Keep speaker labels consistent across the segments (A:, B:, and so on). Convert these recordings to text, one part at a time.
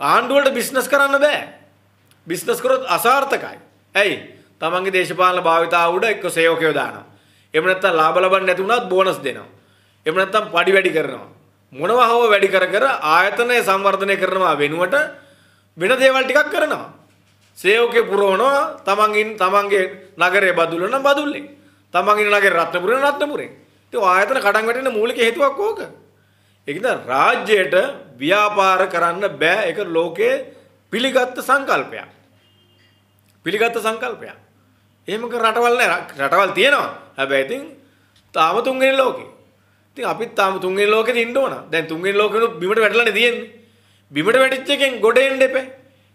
A: ආණ්ඩුවට බිස්නස් කරන්න බෑ. බිස්නස් කරොත් අසාර්ථකයි. ඇයි? තමන්ගේ දේශපාලන භාවිතාව උඩ එක්ක සේවකයෝ දානවා. එහෙම නැත්නම් ලාභ ලබන්න නැති වුණත් බෝනස් දෙනවා. එහෙම නැත්නම් පඩි වැඩි කරනවා. මොනවා හෝ වැඩි කර කර ආයතනය සංවර්ධනය කරනවා වෙනුවට වෙන දේවල් ටිකක් කරනවා. සේවකේ පුරවනවා තමන්ගින් තමන්ගේ නගරේ බදුලන බදුල්ලේ. තමන්ගේ නගරේ රත්නපුරේ රත්නපුරේ. ඉතින් ආයතන කඩන් වැටෙන මූලික හේතුවක් ඕක. ඒක රාජ්‍යයට ව්‍යාපාර කරන්න බෑ ඒක ලෝකේ පිළිගත් සංකල්පයක්. පිළිගත් සංකල්පයක්. එහෙම කර රටවල් නෑ රටවල් තියෙනවා. හැබැයි ඉතින් තාම තුන්වෙනි ලෝකේ. ඉතින් අපිත් තාම තුන්වෙනි ලෝකෙට ඉන්න ඕන. දැන් තුන්වෙනි ලෝකෙනුත් බිමට වැටලානේ තියෙන්නේ. බිමට වැටිච්ච එකෙන් ගොඩ එන්න එපා.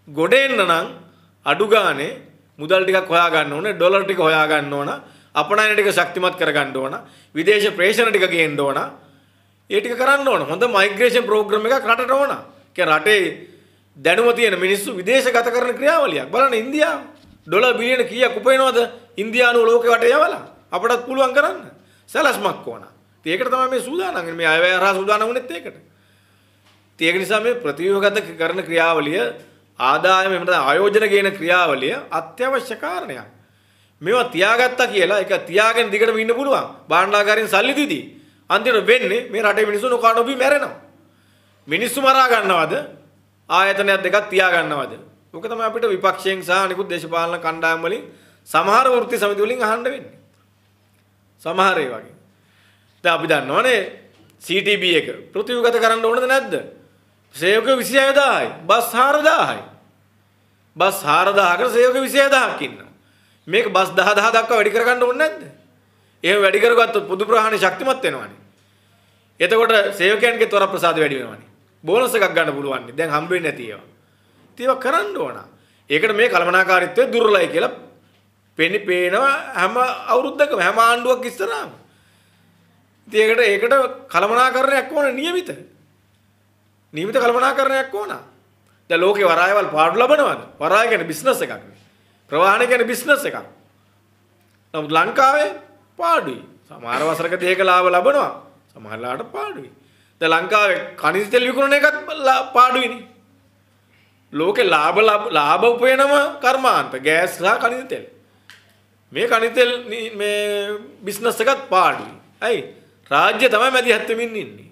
A: ගොඩ එන්න නම් අඩු ගානේ මුදල් ටිකක් හොයාගන්න ඕන, ඩොලර් ටික හොයාගන්න ඕන, අපනයන ටික ශක්තිමත් කරගන්න ඕන, විදේශ ප්‍රේෂණ ටික ගේන්න ඕන. ඒටික කරන්න ඕන හොඳ මයිග්‍රේෂන් ප්‍රෝග්‍රම එක රටට ඕන කැ රටේ දැනුව තියෙන මිනිස්සු විදේශගත කරන ක්‍රියාවලියක් බලන්න ඉන්දියාව ඩොලර් බිලියන කීයක් උපයනවද ඉන්දියානුව ලෝකෙ වටේ යවලා අපටත් පුළුවන් කරන්න සැලැස්මක් ඕන ඒකට තමයි මේ සූදානම් මේ අයවැය හරහා සූදානම් වුණෙත් ඒකට ඒක නිසා මේ ප්‍රතිව්‍යුහගත කරන ක්‍රියාවලිය ආදායම එහෙම නැත්නම් ආයෝජන ගේන ක්‍රියාවලිය අත්‍යවශ්‍ය කාරණයක් මේවා තියාගත්තා කියලා ඒක තියාගෙන දිගටම ඉන්න පුළුවන් භාණ්ඩාගාරයෙන් සල්ලි දීදී අන්තිමට වෙන්නේ මේ රටේ මිනිස්සු නොකඩොබි මැරෙනවා. මිනිස්සු මරා ගන්නවද? ආයතනයක් දෙකක් තියා ගන්නවද? ඕක තමයි අපිට විපක්ෂයෙන් සහ අනිකුත් දේශපාලන කණ්ඩායම් වලින් සමහර වෘත්ති සමිති වලින් අහන්න වෙන්නේ. සමහර ඒ වගේ. දැන් අපි දන්නවනේ CTB එක පෘථිවිගත කරන්න ඕනද නැද්ද? සේවක 26000යි, බස් 4000යි. බස් 4000කට සේවක 26000ක් ඉන්නවා. මේක බස් 10000 දක්වා වැඩි කරගන්න ඕනේ නැද්ද? එහෙම වැඩි කරගත්තොත් පුදු ප්‍රහාණය ශක්තිමත් වෙනවනේ. එතකොට සේවකයන්ගේ තොර ප්‍රසාද වැඩි වෙනවනේ. බෝනස් එකක් ගන්න පුළුවන්නේ. දැන් හම්බ වෙන්නේ නැති ඒවා. ඒවා කරන්න ඕන. ඒකට මේ කලමනාකාරීත්වය දුර්වලයි කියලා පෙනි පේනවා හැම අවුරුද්දකම හැම ආණ්ඩුවක් ඉස්සරහම. ඉතින් ඒකට ඒකට කලමනාකරණයක් ඕන નિયમિત. નિયમિત කලමනාකරණයක් ඕන. දැන් ලෝකේ වරායවල් පාඩු ලබනවාද? වරාය කියන්නේ බිස්නස් එකක්. ප්‍රවාහන කියන්නේ බිස්නස් එකක්. නමුත් ලංකාවේ පාඩුයි. සමහර වසරකදී ඒක ලාභ ලබනවා. සමහරලාට පාඩුයි. දැන් ලංකාවේ කනිස් තෙල් විකුණන එකත් පාඩුයිනේ. ලෝකේ ලාභ ලාභ උපයනම කර්මාන්ත ගෑස් සහ කනිස් තෙල්. මේ කනිස් තෙල් මේ බිස්නස් එකත් පාඩුයි. ඇයි? රාජ්‍ය තමයි මැදිහත් වෙමින් ඉන්නේ.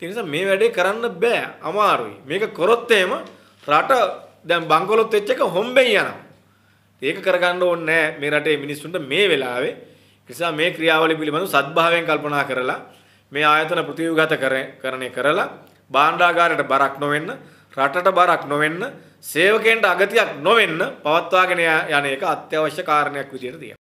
A: ඒ නිසා මේ වැඩේ කරන්න බෑ. අමාරුයි. මේක කරොත් එහෙම රට දැන් බංකොලොත් වෙච්ච එක හොම්බෙන් යනවා. ඒක කරගන්න ඕනේ නෑ මේ රටේ මිනිස්සුන්ට මේ වෙලාවේ. නිසා මේ ක්‍රියාවලිය පිළිබඳව සත්භාවයෙන් කල්පනා කරලා මේ ආයතන ප්‍රතිව්‍යුහගත කරණය කරලා භාණ්ඩාගාරයට බරක් නොවෙන්න රටට බරක් නොවෙන්න සේවකයන්ට අගතියක් නොවෙන්න පවත්වාගෙන යන එක අත්‍යවශ්‍ය කාරණයක් විදිහට තියෙනවා